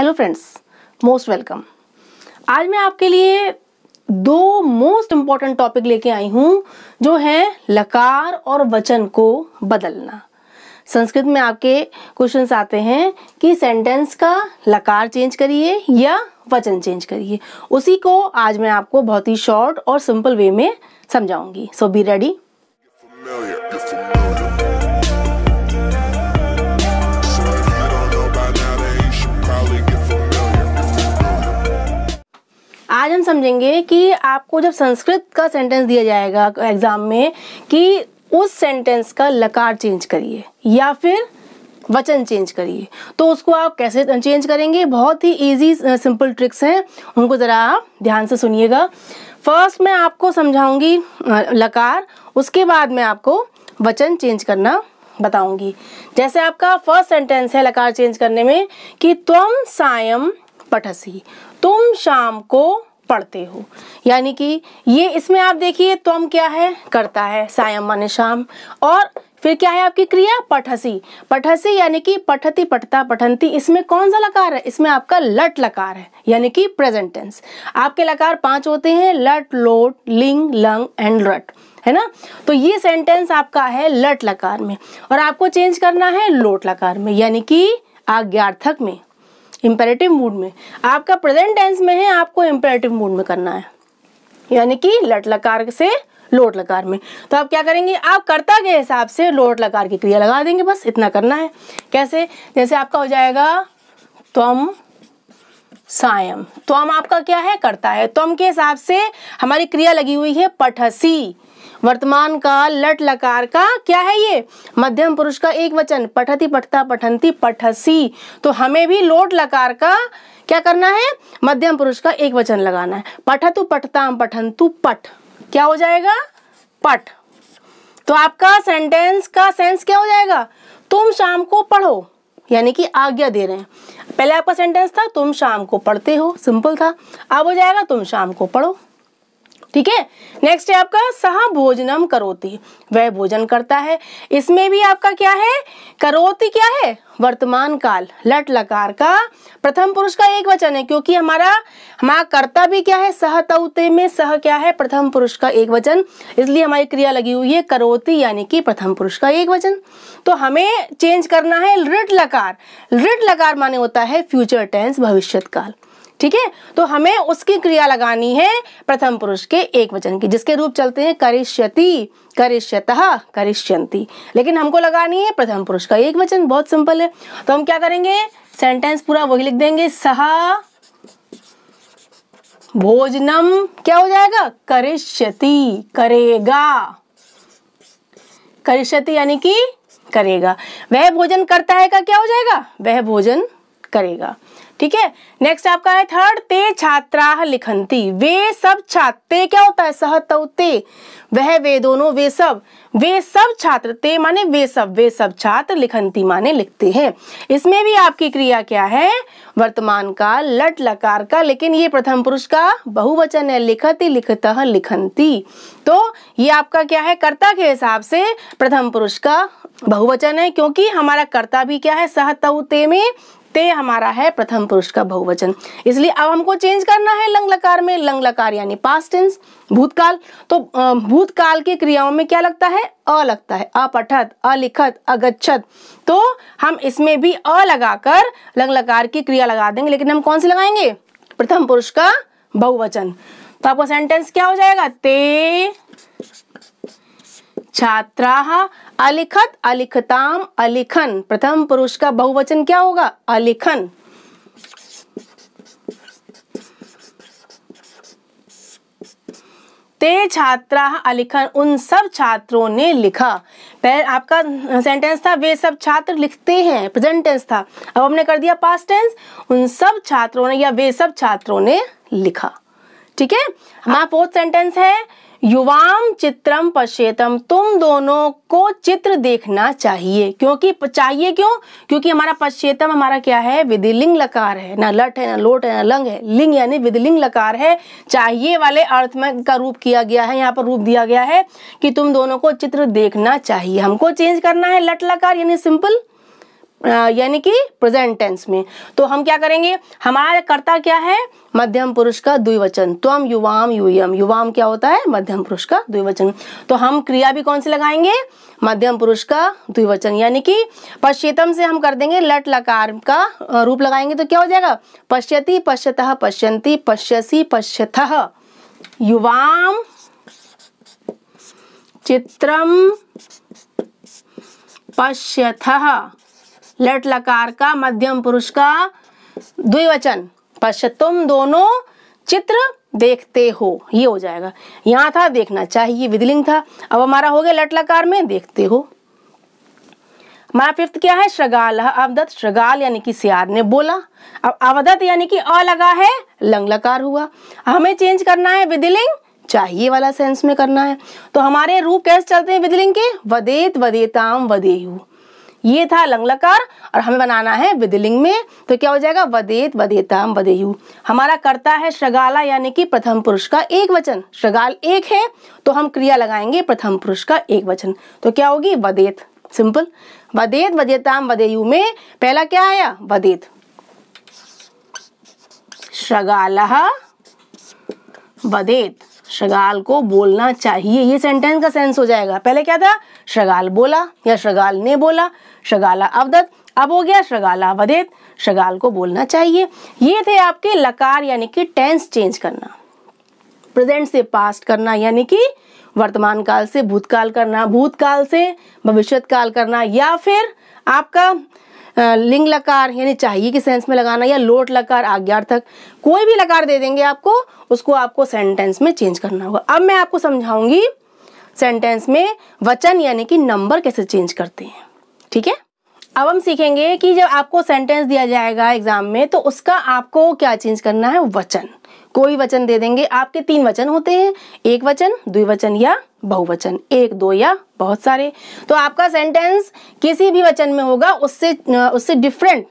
hello friends most welcome आज मैं आपके लिए दो मोस्ट इम्पॉर्टेंट टॉपिक लेके आई हूँ जो है लकार और वचन को बदलना संस्कृत में आपके क्वेश्चन आते हैं कि सेंटेंस का लकार चेंज करिए या वचन चेंज करिए उसी को आज मैं आपको बहुत ही शॉर्ट और सिंपल वे में समझाऊंगी सो बी रेडी क्वेश्चन समझेंगे कि आपको जब संस्कृत का सेंटेंस दिया जाएगा एग्जाम में कि उस सेंटेंस का लकार चेंज करिए या फिर वचन चेंज करिए तो उसको आप कैसे चेंज करेंगे बहुत ही इजी सिंपल ट्रिक्स हैं उनको ज़रा आप ध्यान से सुनिएगा फर्स्ट मैं आपको समझाऊंगी लकार उसके बाद मैं आपको वचन चेंज करना बताऊंगी जैसे आपका फर्स्ट सेंटेंस है लकार चेंज करने में कि तुम सायम पठसी तुम शाम को पढ़ते हो यानी कि ये इसमें आप देखिए तम क्या है करता है सायम मन शाम और फिर क्या है आपकी क्रिया पठसी पठसी यानी कि पठती पठता पठंती इसमें कौन सा लकार है इसमें आपका लट लकार है यानी कि प्रेजेंट टेंस आपके लकार पांच होते हैं लट लोट लिंग लंग एंड रट है ना तो ये सेंटेंस आपका है लट लकार में और आपको चेंज करना है लोट लकार में यानी कि आज्ञार्थक में इम्पेरेटिव मूड में आपका प्रेजेंट टेंस में है आपको इम्पेरेटिव मूड में करना है यानी कि लट लकार से लोट लकार में तो आप क्या करेंगे आप कर्ता के हिसाब से लोट लकार की क्रिया लगा देंगे बस इतना करना है कैसे जैसे आपका हो जाएगा त्वम सायम त्वम आपका क्या है कर्ता है त्वम के हिसाब से हमारी क्रिया लगी हुई है पठसी वर्तमान काल लट लकार का क्या है ये मध्यम पुरुष का एक वचन पठती पठता पठंती पठसी तो हमें भी लोट लकार का क्या करना है मध्यम पुरुष का एक वचन लगाना है पठतु पठताम पठंतु पठ क्या हो जाएगा पठ तो आपका सेंटेंस का सेंस क्या हो जाएगा तुम शाम को पढ़ो यानी कि आज्ञा दे रहे हैं पहले आपका सेंटेंस था तुम शाम को पढ़ते हो सिंपल था अब हो जाएगा तुम शाम को पढ़ो ठीक है नेक्स्ट है आपका सह भोजनम करोती वह भोजन करता है इसमें भी आपका क्या है करोती क्या है वर्तमान काल लट लकार का प्रथम पुरुष का एक वचन है क्योंकि हमारा हमारा कर्ता भी क्या है सह तौते में सह क्या है प्रथम पुरुष का एक वचन इसलिए हमारी क्रिया लगी हुई है करोती यानी कि प्रथम पुरुष का एक वचन तो हमें चेंज करना है लृट लकार लृट लकार माने होता है फ्यूचर टेंस भविष्यत काल ठीक है तो हमें उसकी क्रिया लगानी है प्रथम पुरुष के एक वचन की जिसके रूप चलते हैं करिष्यति करिष्यत करिष्यंति लेकिन हमको लगानी है प्रथम पुरुष का एक वचन बहुत सिंपल है तो हम क्या करेंगे सेंटेंस पूरा वही लिख देंगे सह भोजनम क्या हो जाएगा करिष्यति करेगा करिष्यति यानी कि करेगा वह भोजन करता है का क्या हो जाएगा वह भोजन करेगा ठीक है नेक्स्ट आपका है थर्ड ते छात्रा लिखंती वे सब छात्र क्या होता है सहतौते वह वे दोनों वे सब वे सब छात्र ते माने वे सब वे सब छात्र लिखंती माने लिखते हैं इसमें भी आपकी क्रिया क्या है वर्तमान का लट लकार का लेकिन ये प्रथम पुरुष का बहुवचन है लिखती लिखत लिखंती तो ये आपका क्या है कर्ता के हिसाब से प्रथम पुरुष का बहुवचन है क्योंकि हमारा कर्ता भी क्या है सहतौते में ते हमारा है प्रथम पुरुष का बहुवचन इसलिए अब हमको चेंज करना है लंग लकार में लंग लकार यानी पास्ट टेंस भूतकाल तो भूतकाल के क्रियाओं में क्या लगता है अ लगता है अपठत अलिखत अगच्छत तो हम इसमें भी अ लगाकर लंग लकार की क्रिया लगा देंगे लेकिन हम कौन सी लगाएंगे प्रथम पुरुष का बहुवचन तो आपका सेंटेंस क्या हो जाएगा ते छात्रा अलिखत अलिखताम अलिखन प्रथम पुरुष का बहुवचन क्या होगा अलिखन ते छात्रा अलिखन उन सब छात्रों ने लिखा पहले आपका सेंटेंस था वे सब छात्र लिखते हैं प्रेजेंट टेंस था अब हमने कर दिया पास्ट टेंस उन सब छात्रों ने या वे सब छात्रों ने लिखा ठीक है हमारा फोर्थ सेंटेंस है युवाम चित्रम पश्चेतम तुम दोनों को चित्र देखना चाहिए क्योंकि चाहिए क्यों क्योंकि हमारा पश्चेतम हमारा क्या है विधिलिंग लकार है ना लट है ना लोट है ना लंग है लिंग यानी विधिलिंग लकार है चाहिए वाले अर्थ में का रूप किया गया है यहाँ पर रूप दिया गया है कि तुम दोनों को चित्र देखना चाहिए हमको चेंज करना है लट लकार यानी सिंपल यानी कि प्रेजेंट टेंस में तो हम क्या करेंगे हमारा कर्ता क्या है मध्यम पुरुष का द्विवचन त्वम युवाम यूयम युवाम क्या होता है मध्यम पुरुष का द्विवचन तो हम क्रिया भी कौन सी लगाएंगे मध्यम पुरुष का द्विवचन यानी कि पश्चेतम से हम कर देंगे लट लकार का रूप लगाएंगे तो क्या हो जाएगा पश्यति पश्यत पश्यंती पश्यसी पश्यथ युवाम चित्रम पश्यथ लट लकार का मध्यम पुरुष का द्विवचन पश्च तुम दोनों चित्र देखते हो ये हो जाएगा यहाँ था देखना चाहिए विधिलिंग था अब हमारा हो गया लटलाकार में देखते हो हमारा फिफ्थ क्या है श्रगाल अवदत श्रगाल यानी कि सियार ने बोला अब अवदत यानी कि अ लगा है लंग लकार हुआ हमें चेंज करना है विधिलिंग चाहिए वाला सेंस में करना है तो हमारे रूप कैसे चलते हैं विधिलिंग के वदेत वदेताम वदेयू ये था लंगलकार और हमें बनाना है विदलिंग में तो क्या हो जाएगा वदेत वदेताम वदेयु हमारा करता है श्रगाला यानी कि प्रथम पुरुष का एक वचन श्रगाल एक है तो हम क्रिया लगाएंगे प्रथम पुरुष का एक वचन तो क्या होगी वदेत सिंपल वदेत वदेताम वदेयु में पहला क्या आया वदेत श्रगाल वदेत श्रगाल को बोलना चाहिए ये सेंटेंस का सेंस हो जाएगा पहले क्या था श्रगाल बोला या श्रगाल ने बोला शगाला अवदत अब हो गया शगाला अवधित शगाल को बोलना चाहिए ये थे आपके लकार यानी कि टेंस चेंज करना प्रेजेंट से पास्ट करना यानी कि वर्तमान काल से भूतकाल करना भूतकाल से भविष्य काल करना या फिर आपका लिंग लकार यानी चाहिए के सेंस में लगाना या लोट लकार आज्ञार्थक कोई भी लकार दे देंगे आपको उसको आपको सेंटेंस में चेंज करना होगा अब मैं आपको समझाऊंगी सेंटेंस में वचन यानी कि नंबर कैसे चेंज करते हैं ठीक है अब हम सीखेंगे कि जब आपको सेंटेंस दिया जाएगा एग्जाम में तो उसका आपको क्या चेंज करना है वचन कोई वचन दे देंगे आपके तीन वचन होते हैं एक वचन द्विवचन या बहुवचन एक दो या बहुत सारे तो आपका सेंटेंस किसी भी वचन में होगा उससे उससे डिफरेंट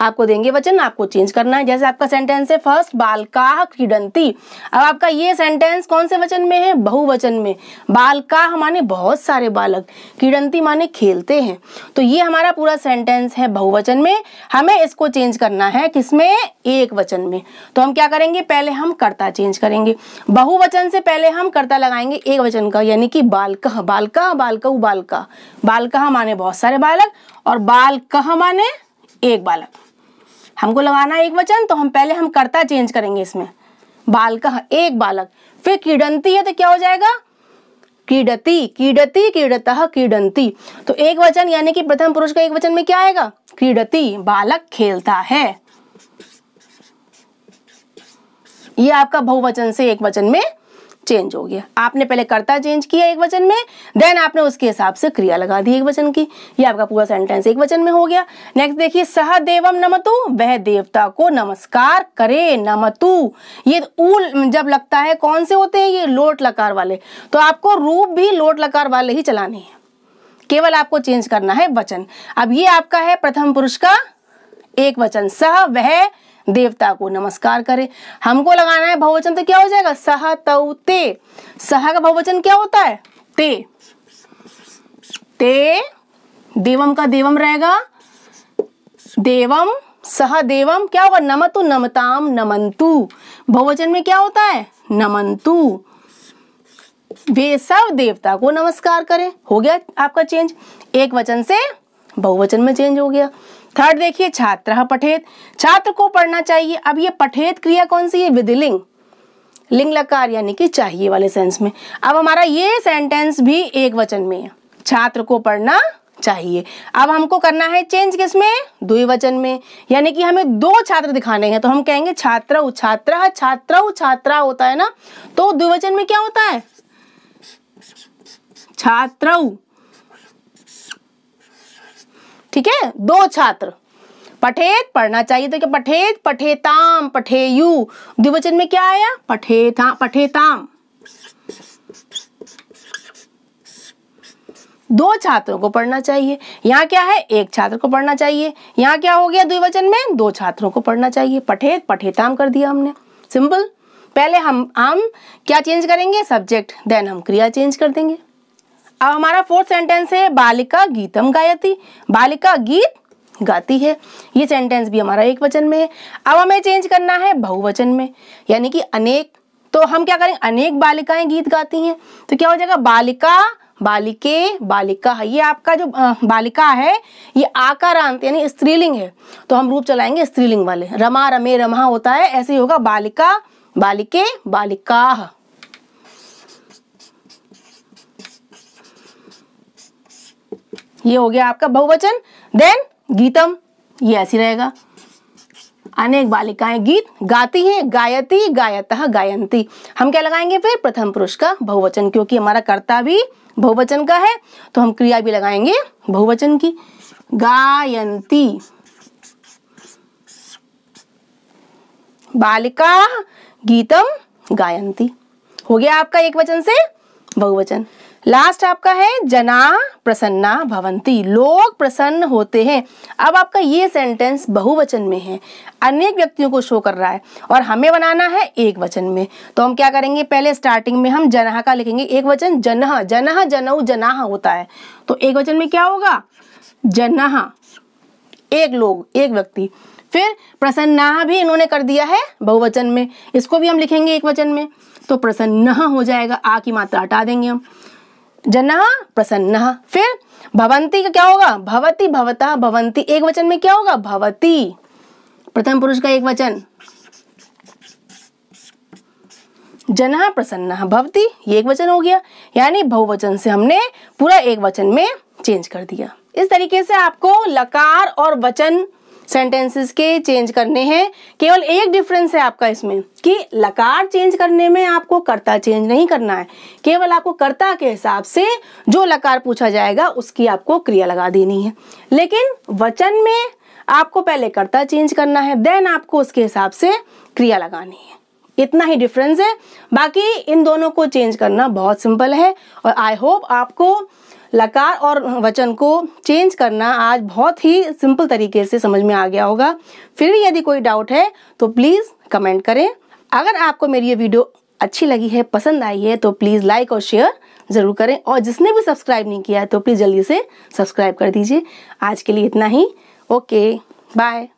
आपको देंगे वचन आपको चेंज करना है जैसे आपका सेंटेंस है फर्स्ट बालकाह क्रीडंती अब आपका ये सेंटेंस कौन से वचन में है बहुवचन में बालकाह माने बहुत सारे बालक क्रीडंती माने खेलते हैं तो ये हमारा पूरा सेंटेंस है बहुवचन में हमें इसको चेंज करना है किसमें एक वचन में तो हम क्या करेंगे पहले हम कर्ता चेंज करेंगे बहुवचन से पहले हम कर्ता लगाएंगे एक वचन का यानी कि बालकह बालका बालकऊ बालका बालकह माने बहुत सारे बालक और बालकह माने एक बालक हमको लगाना है एक वचन तो हम पहले हम कर्ता चेंज करेंगे इसमें बाल का एक बालक फिर कीडंती है तो क्या हो जाएगा कीडती कीडती कीडत कीडंती तो एक वचन यानी कि प्रथम पुरुष का एक वचन में क्या आएगा कीडती बालक खेलता है ये आपका बहुवचन से एक वचन में चेंज हो गया आपने पहले कर्ता चेंज किया एक वचन में देन आपने उसके हिसाब से क्रिया लगा दी एक वचन की ये आपका पूरा सेंटेंस एक वचन में हो गया नेक्स्ट देखिए सह देवम नमतु वह देवता को नमस्कार करे नमतु ये ऊल जब लगता है कौन से होते हैं ये लोट लकार वाले तो आपको रूप भी लोट लकार वाले ही चलाने हैं केवल आपको चेंज करना है वचन अब ये आपका है प्रथम पुरुष का एक वचन सह वह देवता को नमस्कार करें हमको लगाना है बहुवचन तो क्या हो जाएगा सह तऊ ते सह का बहुवचन क्या होता है ते ते देवम का देवम रहेगा देवम सह देवम क्या होगा नमतु नमताम नमंतु बहुवचन में क्या होता है नमंतु वे सब देवता को नमस्कार करें हो गया आपका चेंज एक वचन से बहुवचन में चेंज हो गया थर्ड देखिए छात्र पठेत छात्र को पढ़ना चाहिए अब ये पठेत क्रिया कौन सी है विधिलिंग लिंग लकार यानी कि चाहिए वाले सेंस में अब हमारा ये सेंटेंस भी एक वचन में है छात्र को पढ़ना चाहिए अब हमको करना है चेंज किस में द्विवचन में यानी कि हमें दो छात्र दिखाने हैं तो हम कहेंगे छात्र छात्र छात्र छात्रा होता है ना तो द्विवचन में क्या होता है छात्र ठीक है दो छात्र पठेत पढ़ना चाहिए तो क्या पठेत पठेताम पठेयु द्विवचन में क्या आया पठेता पठेताम दो छात्रों को पढ़ना चाहिए यहाँ क्या है एक छात्र को पढ़ना चाहिए यहाँ क्या हो गया द्विवचन में दो छात्रों को पढ़ना चाहिए पठेत पठेताम कर दिया हमने सिंपल पहले हम हम क्या चेंज करेंगे सब्जेक्ट देन हम क्रिया चेंज कर देंगे अब हमारा फोर्थ सेंटेंस है बालिका गीतम गायती बालिका गीत गाती है ये सेंटेंस भी हमारा एक वचन में है अब हमें चेंज करना है बहुवचन में यानी कि अनेक तो हम क्या करेंगे अनेक बालिकाएं गीत गाती हैं तो क्या हो जाएगा बालिका बालिके बालिका ये आपका जो बालिका है ये आकारांत यानी स्त्रीलिंग है तो हम रूप चलाएंगे स्त्रीलिंग वाले रमा रमे रमा होता है ऐसे ही होगा बालिका बालिके बालिका ये हो गया आपका बहुवचन देन गीतम ये ऐसी रहेगा अनेक बालिकाएं गीत गाती हैं गायती गायत गायंती हम क्या लगाएंगे फिर प्रथम पुरुष का बहुवचन क्योंकि हमारा कर्ता भी बहुवचन का है तो हम क्रिया भी लगाएंगे बहुवचन की गायंती बालिका गीतम गायंती हो गया आपका एक वचन से बहुवचन लास्ट आपका है जना प्रसन्ना भवंती लोग प्रसन्न होते हैं अब आपका ये सेंटेंस बहुवचन में है अनेक व्यक्तियों को शो कर रहा है और हमें बनाना है एक वचन में तो हम क्या करेंगे पहले स्टार्टिंग में हम जनह का लिखेंगे एक वचन जनह जनह जनऊ जनाह होता है तो एक वचन में क्या होगा जनह एक लोग एक व्यक्ति फिर प्रसन्ना भी इन्होंने कर दिया है बहुवचन में इसको भी हम लिखेंगे एक वचन में तो प्रसन्न हो जाएगा आ की मात्रा हटा देंगे हम जना प्रसन्न फिर भवंती का क्या होगा भवती भवता भवंती एक वचन में क्या होगा भवती प्रथम पुरुष का एक वचन जना प्रसन्न भवती ये एक वचन हो गया यानी बहुवचन से हमने पूरा एक वचन में चेंज कर दिया इस तरीके से आपको लकार और वचन सेंटेंसेस के चेंज करने हैं केवल एक डिफरेंस है आपका इसमें कि लकार चेंज करने में आपको कर्ता चेंज नहीं करना है केवल आपको कर्ता के हिसाब से जो लकार पूछा जाएगा उसकी आपको क्रिया लगा देनी है लेकिन वचन में आपको पहले कर्ता चेंज करना है देन आपको उसके हिसाब से क्रिया लगानी है इतना ही डिफरेंस है बाकी इन दोनों को चेंज करना बहुत सिंपल है और आई होप आपको लकार और वचन को चेंज करना आज बहुत ही सिंपल तरीके से समझ में आ गया होगा फिर भी यदि कोई डाउट है तो प्लीज़ कमेंट करें अगर आपको मेरी ये वीडियो अच्छी लगी है पसंद आई है तो प्लीज़ लाइक और शेयर ज़रूर करें और जिसने भी सब्सक्राइब नहीं किया है तो प्लीज़ जल्दी से सब्सक्राइब कर दीजिए आज के लिए इतना ही ओके बाय